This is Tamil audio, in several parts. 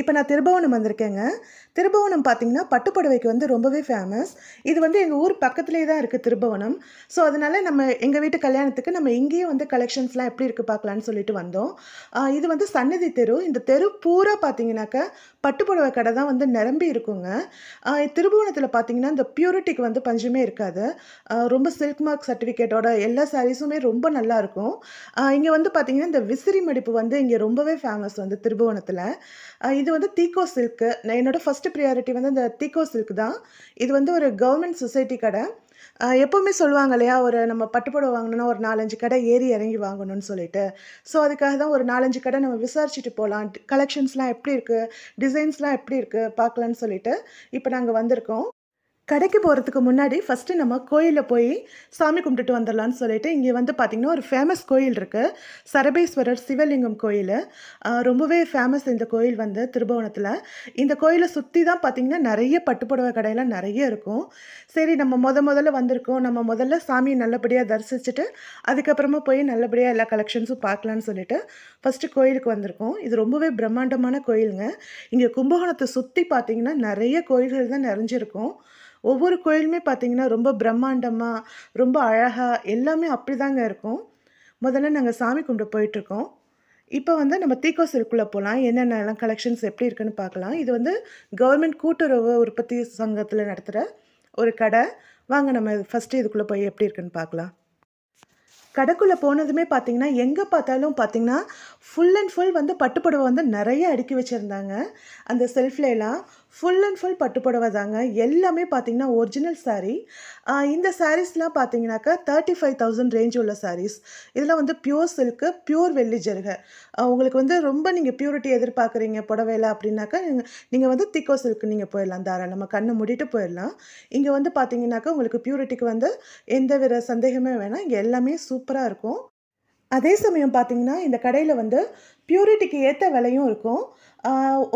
இப்போ நான் திருபுவனம் வந்திருக்கேங்க திருபுவனம் பார்த்தீங்கன்னா பட்டுப்புடவைக்கு வந்து ரொம்பவே ஃபேமஸ் இது வந்து எங்கள் ஊர் பக்கத்துலேயே தான் இருக்குது திருபுவனம் ஸோ அதனால் நம்ம எங்கள் வீட்டு கல்யாணத்துக்கு நம்ம இங்கேயே வந்து கலெக்ஷன்ஸ்லாம் எப்படி இருக்குது பார்க்கலான்னு சொல்லிட்டு வந்தோம் இது வந்து சன்னதி தெரு இந்த தெரு பூரா பார்த்தீங்கன்னாக்கா பட்டுப்புடவை கடை தான் வந்து நிரம்பி இருக்குங்க திருபுவனத்தில் பார்த்திங்கன்னா இந்த பியூரிட்டிக்கு வந்து பஞ்சமே இருக்காது ரொம்ப சில்க் மார்க் சர்டிஃபிகேட்டோட எல்லா சாரீஸுமே ரொம்ப நல்லாயிருக்கும் இங்கே வந்து பார்த்திங்கன்னா இந்த விசிறி மடிப்பு வந்து இங்கே ரொம்பவே ஃபேமஸ் வந்து திருபுவனத்தில் இது இது வந்து தீக்கோ சில்க்கு நான் என்னோடய ஃபஸ்ட்டு ப்ரியாரிட்டி வந்து இந்த தீக்கோ சில்க் தான் இது வந்து ஒரு கவர்மெண்ட் சொசைட்டி கடை எப்போவுமே சொல்லுவாங்க இல்லையா ஒரு நம்ம பட்டுப்புடவை வாங்கணும்னா ஒரு நாலஞ்சு கடை ஏறி இறங்கி வாங்கணும்னு சொல்லிட்டு ஸோ அதுக்காக தான் ஒரு நாலஞ்சு கடை நம்ம விசாரிச்சுட்டு போகலாம் கலெக்ஷன்ஸ்லாம் எப்படி இருக்குது டிசைன்ஸ்லாம் எப்படி இருக்குது பார்க்கலான்னு சொல்லிட்டு இப்போ நாங்கள் வந்திருக்கோம் கடைக்கு போகிறதுக்கு முன்னாடி ஃபஸ்ட்டு நம்ம கோயிலில் போய் சாமி கும்பிட்டுட்டு வந்துடலான்னு சொல்லிட்டு இங்கே வந்து பார்த்திங்கன்னா ஒரு ஃபேமஸ் கோயில் இருக்குது சரபேஸ்வரர் சிவலிங்கம் கோயில் ரொம்பவே ஃபேமஸ் இந்த கோயில் வந்து திருபுவனத்தில் இந்த கோயிலை சுற்றி தான் பார்த்திங்கன்னா நிறைய பட்டுப்புடவை கடையெல்லாம் நிறைய இருக்கும் சரி நம்ம முத முதல்ல வந்திருக்கோம் நம்ம முதல்ல சாமியை நல்லபடியாக தரிசிச்சுட்டு அதுக்கப்புறமா போய் நல்லபடியாக எல்லா கலெக்ஷன்ஸும் பார்க்கலான்னு சொல்லிட்டு ஃபஸ்ட்டு கோயிலுக்கு வந்திருக்கோம் இது ரொம்பவே பிரம்மாண்டமான கோயிலுங்க இங்கே கும்பகோணத்தை சுற்றி பார்த்திங்கன்னா நிறைய கோயில்கள் தான் நிறைஞ்சிருக்கும் ஒவ்வொரு கோயிலுமே பார்த்தீங்கன்னா ரொம்ப பிரம்மாண்டமாக ரொம்ப அழகாக எல்லாமே அப்படி தாங்க இருக்கும் முதல்ல நாங்கள் சாமி கும்பிட்டு போயிட்டுருக்கோம் இப்போ வந்து நம்ம தீக்கோ போகலாம் என்னென்னலாம் கலெக்ஷன்ஸ் எப்படி இருக்குன்னு பார்க்கலாம் இது வந்து கவர்மெண்ட் கூட்டுறவு உற்பத்தி சங்கத்தில் நடத்துகிற ஒரு கடை வாங்க நம்ம ஃபஸ்ட்டு இதுக்குள்ளே போய் எப்படி இருக்குன்னு பார்க்கலாம் கடைக்குள்ளே போனதுமே பார்த்தீங்கன்னா எங்கே பார்த்தாலும் பார்த்தீங்கன்னா ஃபுல் அண்ட் ஃபுல் வந்து பட்டுப்புடவை வந்து நிறைய அடுக்கி வச்சுருந்தாங்க அந்த செல்ஃப்லாம் ஃபுல் அண்ட் ஃபுல் பட்டுப்புடவை தாங்க எல்லாமே பார்த்தீங்கன்னா ஒரிஜினல் சாரீ இந்த சாரீஸ்லாம் பார்த்தீங்கன்னாக்கா தேர்ட்டி ஃபைவ் தௌசண்ட் ரேஞ்ச் உள்ள சாரீஸ் இதெல்லாம் வந்து பியூர் சில்க்கு பியூர் வெள்ளி ஜெருக உங்களுக்கு வந்து ரொம்ப நீங்கள் பியூரிட்டி எதிர்பார்க்குறீங்க புடவையில் அப்படின்னாக்கா நீங்கள் வந்து திக்கோ சில்க்கு நீங்கள் போயிடலாம் தாராளமாக கண்ணை மூடிட்டு போயிடலாம் இங்கே வந்து பார்த்தீங்கன்னாக்கா உங்களுக்கு பியூரிட்டிக்கு வந்து எந்த வித சந்தேகமே வேணாம் இங்கே எல்லாமே சூப்பராக இருக்கும் அதே சமயம் பார்த்திங்கன்னா இந்த கடையில் வந்து பியூரிட்டிக்கு ஏற்ற விலையும் இருக்கும்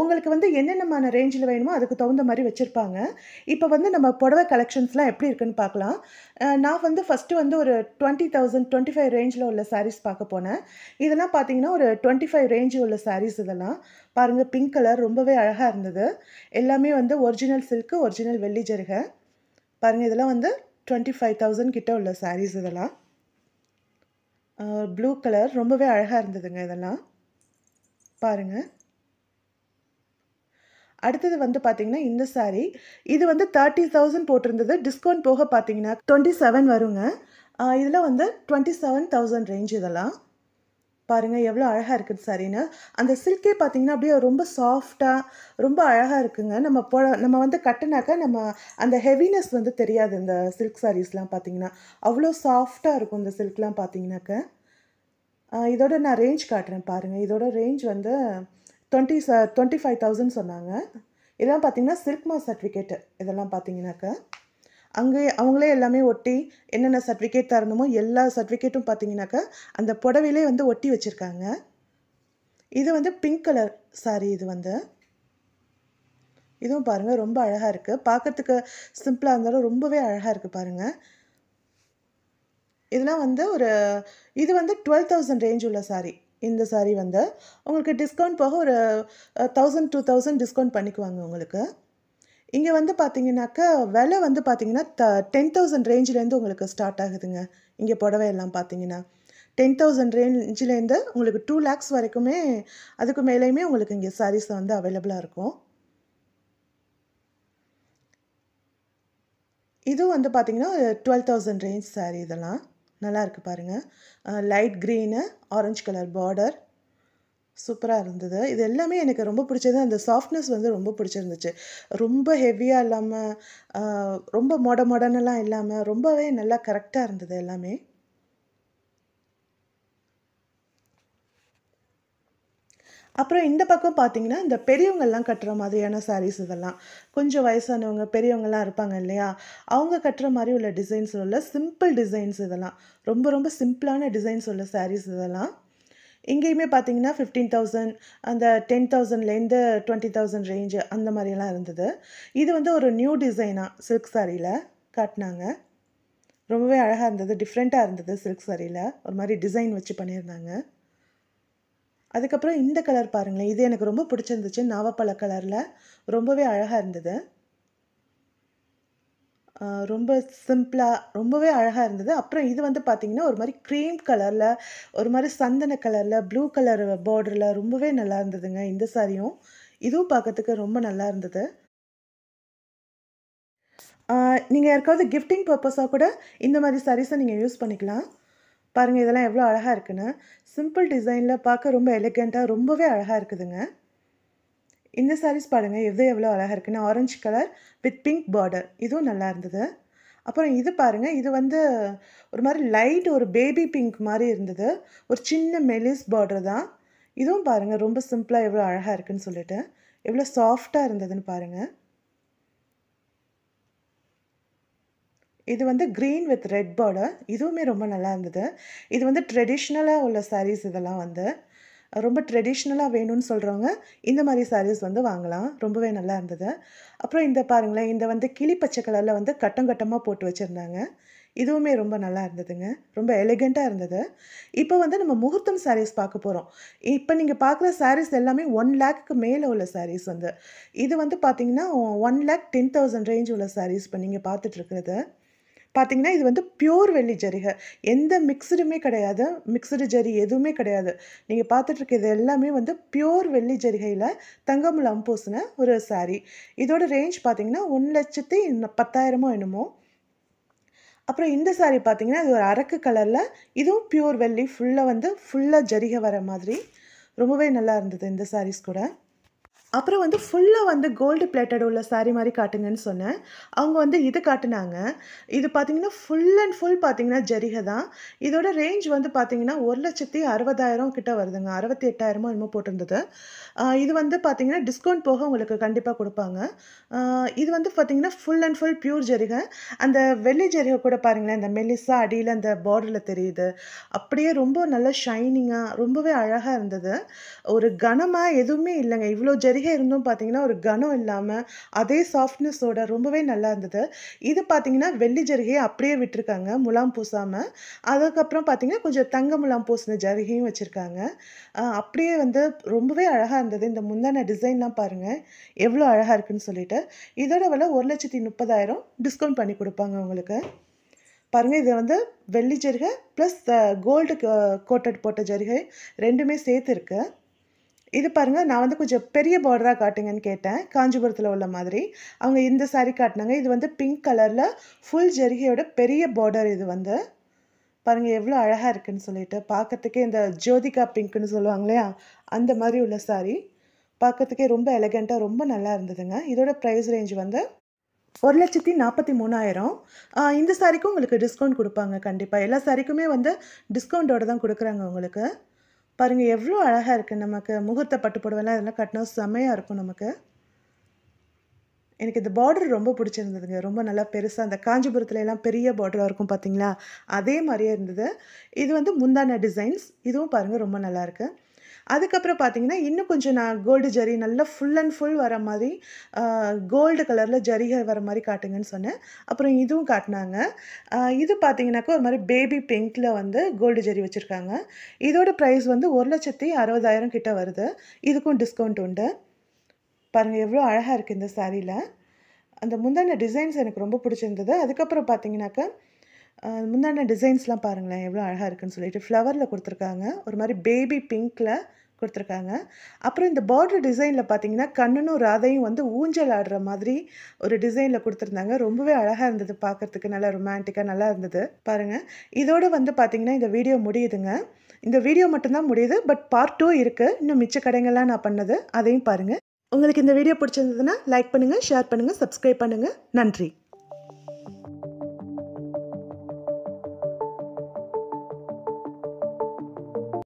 உங்களுக்கு வந்து என்னென்னமான ரேஞ்சில் வேணுமோ அதுக்கு தகுந்த மாதிரி வச்சுருப்பாங்க இப்போ வந்து நம்ம புடவை கலெக்ஷன்ஸ்லாம் எப்படி இருக்குன்னு பார்க்கலாம் நான் வந்து ஃபஸ்ட்டு வந்து ஒரு டுவெண்ட்டி தௌசண்ட் டுவெண்ட்டி ஃபைவ் ரேஞ்சில் உள்ள சாரீஸ் பார்க்க போனேன் இதெல்லாம் பார்த்திங்கன்னா ஒரு டுவெண்ட்டி ஃபைவ் ரேஞ்சு உள்ள சாரீஸ் இதெல்லாம் பாருங்கள் பிங்க் கலர் ரொம்பவே அழகாக இருந்தது எல்லாமே வந்து ஒரிஜினல் சில்க்கு ஒரிஜினல் வெள்ளி ஜருகை பாருங்கள் இதெல்லாம் வந்து டுவெண்ட்டி ஃபைவ் தௌசண்ட் கிட்ட உள்ள சாரீஸ் இதெல்லாம் ப்ளூ கலர் ரொம்பவே அழகாக இருந்ததுங்க இதெல்லாம் பாருங்கள் அடுத்தது வந்து பார்த்தீங்கன்னா இந்த சாரீ இது வந்து தேர்ட்டி தௌசண்ட் போட்டிருந்தது டிஸ்கவுண்ட் போக பார்த்தீங்கன்னா டுவெண்ட்டி செவன் வருங்க இதில் வந்து டுவெண்ட்டி செவன் தௌசண்ட் ரேஞ்ச் இதெல்லாம் பாருங்கள் எவ்வளோ அழகாக இருக்குது சரின்னு அந்த சில்கே பார்த்தீங்கன்னா அப்படியே ரொம்ப சாஃப்டாக ரொம்ப அழகாக இருக்குங்க நம்ம போ நம்ம வந்து கட்டினாக்கா நம்ம அந்த ஹெவினஸ் வந்து தெரியாது இந்த சில்க் சாரீஸ்லாம் பார்த்தீங்கன்னா அவ்வளோ சாஃப்டாக இருக்கும் இந்த சில்க்லாம் பார்த்தீங்கன்னாக்கா இதோட நான் ரேஞ்ச் காட்டுறேன் பாருங்கள் இதோட ரேஞ்ச் வந்து டுவெண்ட்டி ச டுவெண்ட்டி ஃபைவ் தௌசண்ட் சொன்னாங்க இதெல்லாம் சில்க் சில்க்மா சர்டிஃபிகேட்டு இதெல்லாம் பார்த்தீங்கன்னாக்கா அங்கே அவங்களே எல்லாமே ஒட்டி என்னென்ன சர்டிஃபிகேட் தரணுமோ எல்லா சர்டிஃபிகேட்டும் பார்த்தீங்கன்னாக்கா அந்த புடவையிலே வந்து ஒட்டி வச்சுருக்காங்க இது வந்து பிங்க் கலர் சாரி இது வந்து இதுவும் பாருங்கள் ரொம்ப அழகாக இருக்குது பார்க்குறதுக்கு சிம்பிளாக இருந்தாலும் ரொம்பவே அழகாக இருக்குது பாருங்கள் இதெல்லாம் வந்து ஒரு இது வந்து டுவெல் தௌசண்ட் ரேஞ்ச் உள்ள சாரி இந்த சாரி வந்து உங்களுக்கு டிஸ்கவுண்ட் போக ஒரு தௌசண்ட் டூ தௌசண்ட் டிஸ்கவுண்ட் பண்ணிக்குவாங்க உங்களுக்கு இங்கே வந்து பார்த்தீங்கன்னாக்கா விலை வந்து பார்த்தீங்கன்னா த டென் தௌசண்ட் ரேஞ்சிலேருந்து உங்களுக்கு ஸ்டார்ட் ஆகுதுங்க இங்கே புடவை எல்லாம் பார்த்தீங்கன்னா டென் தௌசண்ட் ரேஞ்சிலேருந்து உங்களுக்கு டூ லேக்ஸ் வரைக்குமே அதுக்கு மேலேயுமே உங்களுக்கு இங்கே சாரீஸ் வந்து அவைலபிளாக இருக்கும் இதுவும் வந்து பார்த்திங்கன்னா டுவெல் தௌசண்ட் ரேஞ்ச் சாரீ இதெல்லாம் நல்லா இருக்குது பாருங்கள் light green orange colour border சூப்பராக இருந்தது இது எல்லாமே எனக்கு ரொம்ப பிடிச்சது அந்த சாஃப்ட்னஸ் வந்து ரொம்ப பிடிச்சிருந்துச்சு ரொம்ப ஹெவியாக இல்லாமல் ரொம்ப மொட மொடனெல்லாம் இல்லாமல் ரொம்பவே நல்லா கரெக்டாக இருந்தது எல்லாமே அப்புறம் இந்த பக்கம் பார்த்தீங்கன்னா இந்த பெரியவங்கள்லாம் கட்டுற மாதிரியான சாரீஸ் இதெல்லாம் கொஞ்சம் வயசானவங்க பெரியவங்கள்லாம் இருப்பாங்க இல்லையா அவங்க கட்டுற மாதிரி உள்ள டிசைன்ஸ் உள்ள சிம்பிள் டிசைன்ஸ் இதெல்லாம் ரொம்ப ரொம்ப சிம்பிளான டிசைன்ஸ் உள்ள சாரீஸ் இதெல்லாம் இங்கேயுமே பார்த்தீங்கன்னா ஃபிஃப்டீன் தௌசண்ட் அந்த டென் தௌசண்ட்லேருந்து டுவெண்ட்டி தௌசண்ட் ரேஞ்சு அந்த மாதிரியெல்லாம் இருந்தது இது வந்து ஒரு நியூ டிசைனாக சில்க் சாரியில் காட்டினாங்க ரொம்பவே அழகாக இருந்தது டிஃப்ரெண்ட்டாக இருந்தது சில்க் சாரியில் ஒரு மாதிரி டிசைன் வச்சு பண்ணியிருந்தாங்க அதுக்கப்புறம் இந்த கலர் பாருங்களேன் இது எனக்கு ரொம்ப பிடிச்சிருந்துச்சு நாவப்பழ கலரில் ரொம்பவே அழகாக இருந்தது ரொம்ப சிம்பிளாக ரொம்பவே அழகாக இருந்தது அப்புறம் இது வந்து பார்த்திங்கன்னா ஒரு மாதிரி க்ரீம் கலரில் ஒரு மாதிரி சந்தன கலரில் ப்ளூ கலர் பார்டரில் ரொம்பவே நல்லா இருந்ததுங்க இந்த சாரியும் இதுவும் பார்க்கறதுக்கு ரொம்ப நல்லா இருந்தது நீங்கள் யாருக்காவது கிஃப்டிங் பர்பஸாக கூட இந்த மாதிரி சாரீஸை நீங்கள் யூஸ் பண்ணிக்கலாம் பாருங்கள் இதெல்லாம் எவ்வளோ அழகாக இருக்குன்னு சிம்பிள் டிசைனில் பார்க்க ரொம்ப எலிகண்ட்டாக ரொம்பவே அழகாக இருக்குதுங்க இந்த சாரீஸ் பாருங்கள் எவ்வளோ எவ்வளோ அழகாக இருக்குன்னு orange colour with pink border இதுவும் நல்லா இருந்தது அப்புறம் இது பாருங்கள் இது வந்து ஒரு மாதிரி லைட் ஒரு பேபி பிங்க் மாதிரி இருந்தது ஒரு சின்ன மெலிஸ் பார்டர் தான் இதுவும் பாருங்கள் ரொம்ப சிம்பிளாக எவ்வளோ அழகாக இருக்குன்னு சொல்லிட்டு எவ்வளோ சாஃப்டாக இருந்ததுன்னு பாருங்கள் இது வந்து க்ரீன் வித் ரெட் பார்டர் இதுவுமே ரொம்ப நல்லா இருந்தது இது வந்து ட்ரெடிஷ்னலாக உள்ள சாரீஸ் இதெல்லாம் வந்து ரொம்ப ட்ரெடிஷ்னலாக வேணும்னு சொல்கிறவங்க இந்த மாதிரி சாரீஸ் வந்து வாங்கலாம் ரொம்பவே நல்லா இருந்தது அப்புறம் இந்த பாருங்களேன் இந்த வந்து கிளி பச்சை கலரில் வந்து கட்டம் கட்டமாக போட்டு வச்சுருந்தாங்க இதுவுமே ரொம்ப நல்லா இருந்ததுங்க ரொம்ப எலிகெண்ட்டாக இருந்தது இப்போ வந்து நம்ம முகூர்த்தம் சாரீஸ் பார்க்க போகிறோம் இப்போ நீங்கள் பார்க்குற சாரீஸ் எல்லாமே ஒன் லேக்கு மேலே உள்ள சாரீஸ் வந்து இது வந்து பார்த்திங்கன்னா one lakh ten thousand range உள்ள சாரீஸ் இப்போ நீங்கள் பார்த்துட்ருக்கிறது பார்த்திங்கன்னா இது வந்து பியூர் வெள்ளி ஜரிகை எந்த மிக்சடுமே கிடையாது மிக்சடு ஜரி எதுவுமே கிடையாது நீங்கள் பார்த்துட்ருக்க இது எல்லாமே வந்து பியூர் வெள்ளி ஜரிகையில் தங்கம் லம் பூசின ஒரு சாரீ இதோட ரேஞ்ச் பார்த்தீங்கன்னா ஒன்று லட்சத்தி பத்தாயிரமோ என்னமோ அப்புறம் இந்த சாரீ பார்த்தீங்கன்னா இது ஒரு அரக்கு கலரில் இதுவும் பியூர் வெள்ளி ஃபுல்லாக வந்து ஃபுல்லாக ஜரிகை வர மாதிரி ரொம்பவே நல்லா இருந்தது இந்த சாரீஸ் கூட அப்புறம் வந்து ஃபுல்லாக வந்து கோல்டு பிளேட்டட் உள்ள சாரீ மாதிரி காட்டுங்கன்னு சொன்னேன் அவங்க வந்து இது காட்டினாங்க இது பார்த்தீங்கன்னா ஃபுல் அண்ட் ஃபுல் பார்த்தீங்கன்னா ஜரிக தான் இதோட ரேஞ்ச் வந்து பார்த்தீங்கன்னா ஒரு லட்சத்தி அறுபதாயிரம் கிட்ட வருதுங்க அறுபத்தி எட்டாயிரமோ என்னமோ போட்டிருந்தது இது வந்து பார்த்தீங்கன்னா டிஸ்கவுண்ட் போக உங்களுக்கு கண்டிப்பாக கொடுப்பாங்க இது வந்து பார்த்தீங்கன்னா ஃபுல் அண்ட் ஃபுல் பியூர் ஜரிக அந்த வெள்ளி ஜரிக கூட பாருங்களேன் இந்த மெல்லிசா அடியில் அந்த பார்டரில் தெரியுது அப்படியே ரொம்ப நல்லா ஷைனிங்காக ரொம்பவே அழகாக இருந்தது ஒரு கனமாக எதுவுமே இல்லைங்க இவ்வளோ ஜரி அப்படியே இருந்தும் பார்த்தீங்கன்னா ஒரு கனம் இல்லாமல் அதே சாஃப்ட்னஸோட ரொம்பவே நல்லா இருந்தது இது பார்த்தீங்கன்னா வெள்ளி ஜருகையை அப்படியே விட்டுருக்காங்க முலாம் பூசாமல் அதுக்கப்புறம் பார்த்தீங்கன்னா கொஞ்சம் தங்க முலாம் பூசின ஜரிகையும் வச்சுருக்காங்க அப்படியே வந்து ரொம்பவே அழகாக இருந்தது இந்த முந்தான டிசைன்லாம் பாருங்கள் எவ்வளோ அழகாக இருக்குன்னு சொல்லிட்டு இதோட விலை ஒரு லட்சத்தி முப்பதாயிரம் டிஸ்கவுண்ட் பண்ணி கொடுப்பாங்க உங்களுக்கு பாருங்கள் இதை வந்து வெள்ளி ஜருகை ப்ளஸ் கோல்டு கோட்டட் போட்ட ஜரிகை ரெண்டுமே சேர்த்து இருக்குது இது பாருங்கள் நான் வந்து கொஞ்சம் பெரிய பார்டராக காட்டுங்கன்னு கேட்டேன் காஞ்சிபுரத்தில் உள்ள மாதிரி அவங்க இந்த சாரீ காட்டினாங்க இது வந்து பிங்க் கலரில் ஃபுல் ஜெரிகையோட பெரிய பார்டர் இது வந்து பாருங்கள் எவ்வளோ அழகாக இருக்குன்னு சொல்லிட்டு பார்க்கறதுக்கே இந்த ஜோதிகா பிங்க்னு சொல்லுவாங்க இல்லையா அந்த மாதிரி உள்ள சாரீ பார்க்கறதுக்கே ரொம்ப எலகண்ட்டாக ரொம்ப நல்லா இருந்ததுங்க இதோட ப்ரைஸ் ரேஞ்ச் வந்து ஒரு லட்சத்தி நாற்பத்தி மூணாயிரம் இந்த சாரிக்கும் உங்களுக்கு டிஸ்கவுண்ட் கொடுப்பாங்க கண்டிப்பாக எல்லா சாரிக்குமே வந்து டிஸ்கவுண்ட்டோடு தான் கொடுக்குறாங்க உங்களுக்கு பாருங்கள் எவ்வளோ அழகாக இருக்குது நமக்கு முகூர்த்த பட்டு புடவைலாம் இதெல்லாம் கட்டினா செம்மையாக இருக்கும் நமக்கு எனக்கு இந்த பார்டர் ரொம்ப பிடிச்சிருந்ததுங்க ரொம்ப நல்லா பெருசாக அந்த காஞ்சிபுரத்துல எல்லாம் பெரிய பார்டராக இருக்கும் பார்த்தீங்களா அதே மாதிரியே இருந்தது இது வந்து முந்தான டிசைன்ஸ் இதுவும் பாருங்கள் ரொம்ப நல்லாயிருக்கு அதுக்கப்புறம் பார்த்தீங்கன்னா இன்னும் கொஞ்சம் நான் கோல்டு ஜரி நல்லா ஃபுல் அண்ட் ஃபுல் வர மாதிரி கோல்டு கலரில் ஜரிகள் வர மாதிரி காட்டுங்கன்னு சொன்னேன் அப்புறம் இதுவும் காட்டினாங்க இது பார்த்தீங்கனாக்கா ஒரு மாதிரி பேபி பிங்க்கில் வந்து கோல்டு ஜரி வச்சுருக்காங்க இதோட ப்ரைஸ் வந்து ஒரு லட்சத்தி அறுபதாயிரம் கிட்டே வருது இதுக்கும் டிஸ்கவுண்ட் உண்டு பாருங்கள் எவ்வளோ அழகாக இருக்குது இந்த சாரியில் அந்த முந்தின டிசைன்ஸ் எனக்கு ரொம்ப பிடிச்சிருந்தது அதுக்கப்புறம் பார்த்தீங்கன்னாக்கா முந்தான டிசைன்ஸ்லாம் பாருங்களேன் எவ்வளோ அழகாக இருக்குன்னு சொல்லிட்டு ஃப்ளவரில் கொடுத்துருக்காங்க ஒரு மாதிரி பேபி பிங்க்கில் கொடுத்துருக்காங்க அப்புறம் இந்த பார்டர் டிசைனில் பார்த்தீங்கன்னா கண்ணனும் ராதையும் வந்து ஊஞ்சல் ஆடுற மாதிரி ஒரு டிசைனில் கொடுத்துருந்தாங்க ரொம்பவே அழகாக இருந்தது பார்க்குறதுக்கு நல்லா ரொமான்டிக்காக நல்லா இருந்தது பாருங்கள் இதோடு வந்து பார்த்திங்கன்னா இந்த வீடியோ முடியுதுங்க இந்த வீடியோ மட்டும்தான் முடியுது பட் பார்ட் டூ இருக்குது இன்னும் மிச்ச கடைங்கள்லாம் நான் பண்ணது அதையும் பாருங்கள் உங்களுக்கு இந்த வீடியோ பிடிச்சிருந்ததுன்னா லைக் பண்ணுங்கள் ஷேர் பண்ணுங்கள் சப்ஸ்கிரைப் பண்ணுங்கள் நன்றி